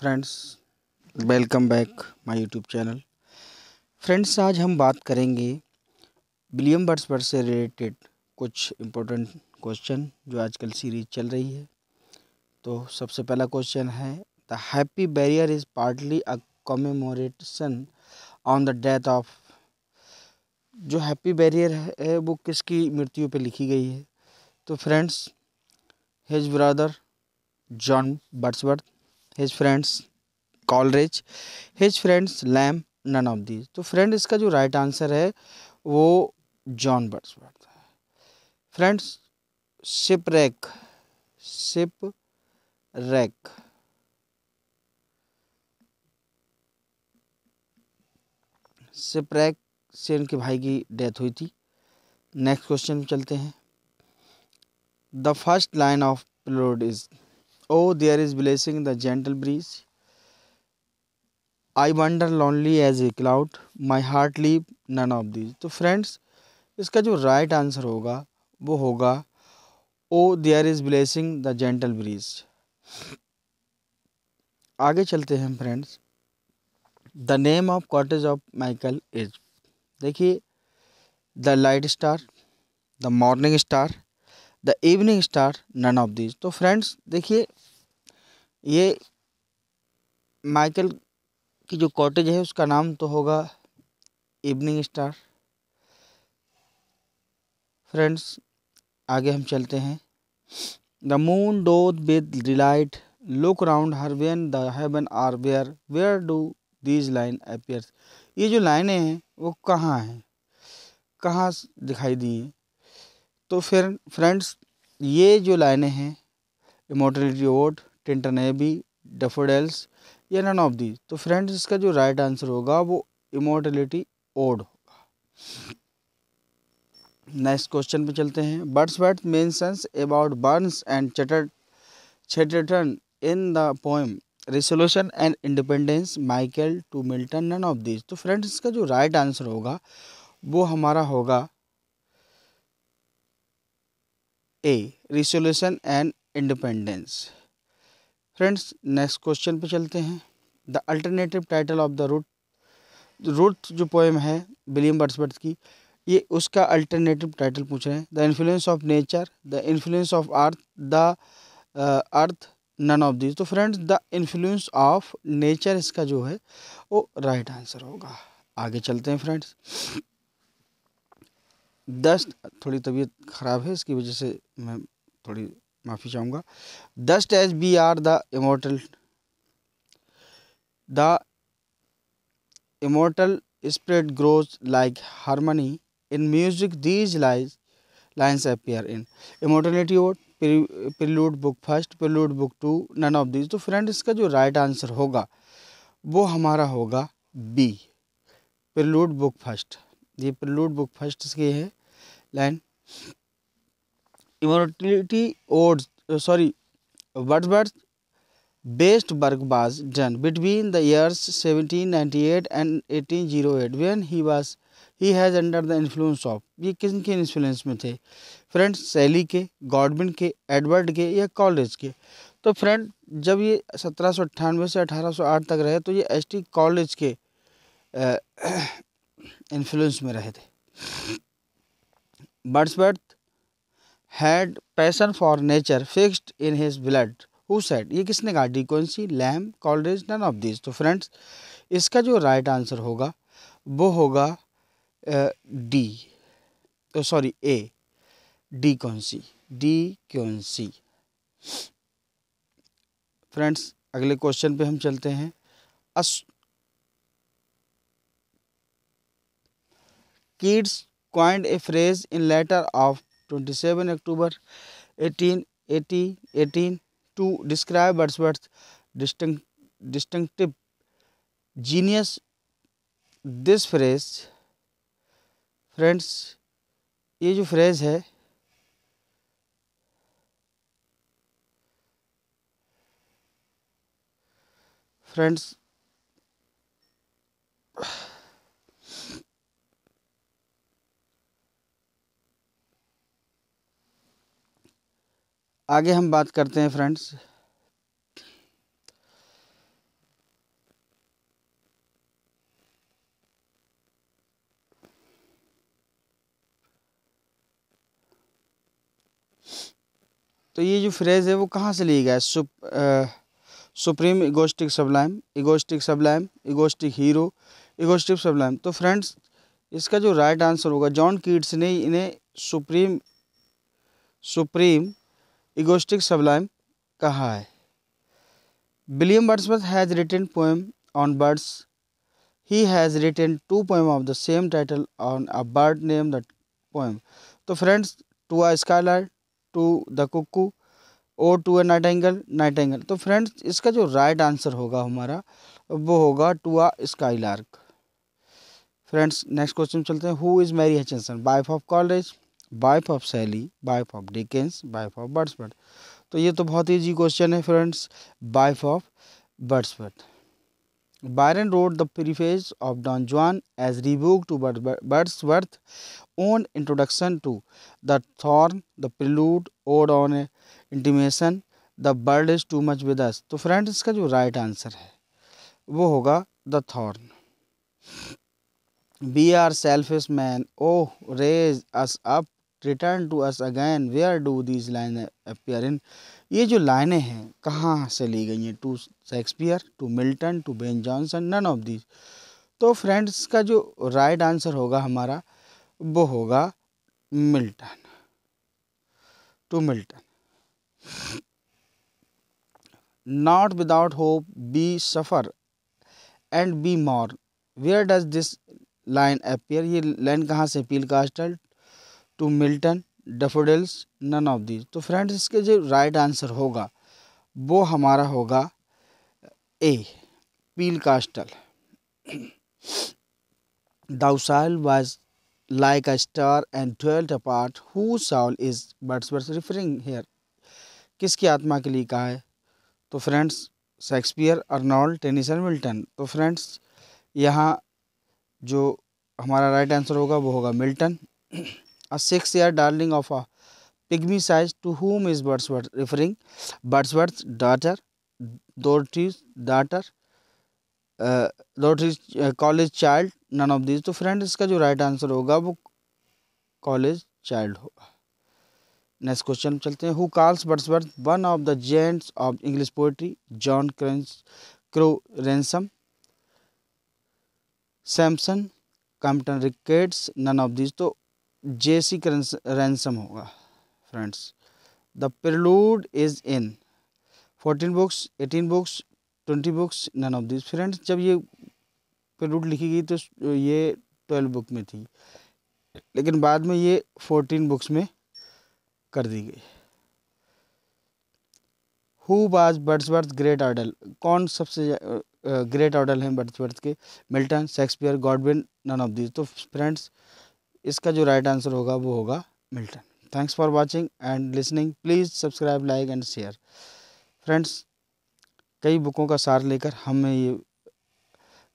Friends welcome back my YouTube channel friends आज हम बात करेंगे विलियम वर्ड्सवर्थ से रिलेटेड कुछ इम्पोर्टेंट क्वेश्चन जो आजकल सीरीज चल रही है तो सबसे पहला क्वेश्चन है the happy warrior is partly a commemoration on the death of जो हैप्पी बैरियर है वो किसकी मृत्यु पे लिखी गई है तो friends his brother John Wordsworth his friends Coleridge his friends Lamb none of these तो फ्रेंड इसका जो राइट right आंसर है वो जॉन बर्ड्सवर्थ है friends wreck ship wreck shipwreck से उनके भाई की डेथ हुई थी नेक्स्ट क्वेश्चन चलते हैं the first line of prelude is oh oh, there is blessing the gentle breeze. I wonder lonely as a cloud my heart leap none of these तो friends इसका जो राइट right आंसर होगा वो होगा oh there is blessing the gentle breeze आगे चलते हैं friends the name of cottage of Michael is देखिए the light star the morning star the evening star none of these तो फ्रेंड्स देखिए ये माइकल की जो कॉटेज है उसका नाम तो होगा इवनिंग स्टार फ्रेंड्स आगे हम चलते हैं the moon doth with delight look round her when the heaven are where where do these line appears ये जो लाइनें हैं वो कहाँ हैं कहाँ दिखाई दी हैं तो फिर फ्रेंड्स ये जो लाइनें हैं इमोटलिटी वोट टिंटनेबी डेफोडेल्स या नन ऑफ दीज तो फ्रेंड्स इसका जो राइट आंसर होगा वो इमोटलिटी ओड होगा नेक्स्ट क्वेश्चन पे चलते हैं birds main sense about Burns and chatter in the poem resolution and independence Michael to Milton none of these तो फ्रेंड्स इसका जो राइट आंसर होगा वो हमारा होगा A resolution and independence friends next question पे चलते हैं the alternative title of the Ruth Ruth जो पोएम है विलियम बर्सबर्थ की ये उसका अल्टरनेटिव टाइटल पूछ रहे हैं the influence of nature the influence of earth the earth none of this तो friends the influence of nature इसका जो है वो राइट right आंसर होगा आगे चलते हैं फ्रेंड्स दस्त थोड़ी तबीयत ख़राब है इसकी वजह से मैं थोड़ी माफ़ी चाहूँगा dust as we are the immortal the immortal spread grows like harmony in music these lies lines appear in immortality what prelude book first prelude book two none of these तो फ्रेंड इसका जो right right answer होगा वो हमारा होगा B prelude book first ये prelude book first की है line immortality odds word uh, sorry Wordsworth best work was done between the years 1798 and 1808 when he was he has under the influence of ये किन के influence में थे friend सैली के Godwin के एडवर्ड के या कॉलेज के तो फ्रेंड जब ये सत्रह सौ अट्ठानवे से अठारह सौ आठ तक रहे तो ये एस टी कॉलेज के इन्फ्लुएंस uh, में रहे थे birth had passion for nature fixed in his blood who said ये किसने कहा De Quincey Lamb Coleridge none of this तो फ्रेंड्स इसका जो राइट right आंसर होगा वो होगा D sorry A D C D C friends अगले क्वेश्चन पे हम चलते हैं as Keats coined a phrase in letter of twenty seven October eighteen eighty eighteen to describe Wordsworth distinctive genius this phrase friends ये जो phrase है friends आगे हम बात करते हैं फ्रेंड्स तो ये जो फ्रेज़ है वो कहाँ से लिया गया है सुप, ah, supreme egotistic sublime egotistic sublime egotistic hero egotistic sublime तो फ्रेंड्स इसका जो राइट आंसर होगा जॉन कीट्स ने इन्हें सुप्रीम सुप्रीम इगोस्टिक सबलाइम कहा है William Wordsworth has written poem on birds he has written two poem of the same title on a bird name the poem तो friends to a skylight to the cuckoo oh to a nightingale nightingale तो friends इसका जो right answer होगा हमारा वो होगा to a skylark friends next question चलते हैं who is Mary Hutchinson wife of Coleridge wife of Shelley wife of Dickens wife of Wordsworth तो ये तो बहुत ईजी क्वेश्चन है friends wife of Wordsworth Byron wrote the preface of Don Juan as rebuke to Wordsworth own introduction to the Thorn the prelude ode on intimation the world is too much with तो friends इसका जो right right answer है वो होगा the Thorn we are selfish men oh raise us up return to us again where do these line appear in ये जो लाइनें हैं कहाँ से ली गई हैं to Shakespeare to Milton to Ben Jonson none of these तो फ्रेंड्स का जो राइट right आंसर होगा हमारा वो होगा Milton to Milton not without hope we suffer and we mourn where does this line appear ये लाइन कहाँ से Peele Castle to Milton daffodils none of these तो फ्रेंड्स इसके जो राइट आंसर होगा वो हमारा होगा A Peele Castle thy soul was a star and dwelt apart who soul is is Wordsworth referring here किसकी आत्मा के लिए कहा है तो friends Shakespeare Arnold Tennyson Milton तो फ्रेंड्स यहाँ जो हमारा राइट आंसर होगा वो होगा Milton a six year darling of a pygmy size to whom is Wordsworth referring? Wordsworth's daughter, Dorothy's daughter, Dorothy's college child, none of these. तो friend इसका जो राइट आंसर होगा वो कॉलेज चाइल्ड होगा next question चलते हैं who calls Wordsworth one of the gents of English poetry John cranes Crowe Ransom Sampson Compton Ricketts none of this तो J C Ransom होगा friends the prelude is in fourteen books eighteen books twenty books none of this friends जब ये पेरलूड लिखी गई तो ये twelve book में थी लेकिन बाद में ये फोर्टीन बुक्स में कर दी गई हु बाज बर्ड्सवर्थ ग्रेट आर्डल कौन सबसे ग्रेट आर्डल हैं बर्ड्सवर्थ के Milton Shakespeare Godwin none of this तो फ्रेंड्स इसका जो राइट आंसर होगा वो होगा Milton thanks for watching and listening please subscribe like and share friends कई बुकों का सार लेकर हमें ये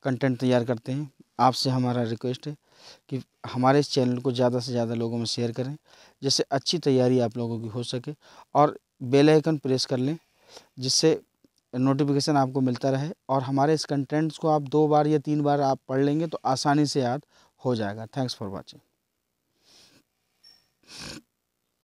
कंटेंट तैयार करते हैं आपसे हमारा रिक्वेस्ट है कि हमारे इस चैनल को ज़्यादा से ज़्यादा लोगों में शेयर करें जिससे अच्छी तैयारी आप लोगों की हो सके और बेल आइकन प्रेस कर लें जिससे नोटिफिकेशन आपको मिलता रहे और हमारे इस कंटेंट्स को आप दो बार या तीन बार आप पढ़ लेंगे तो आसानी से याद हो जाएगा थैंक्स फॉर वॉचिंग you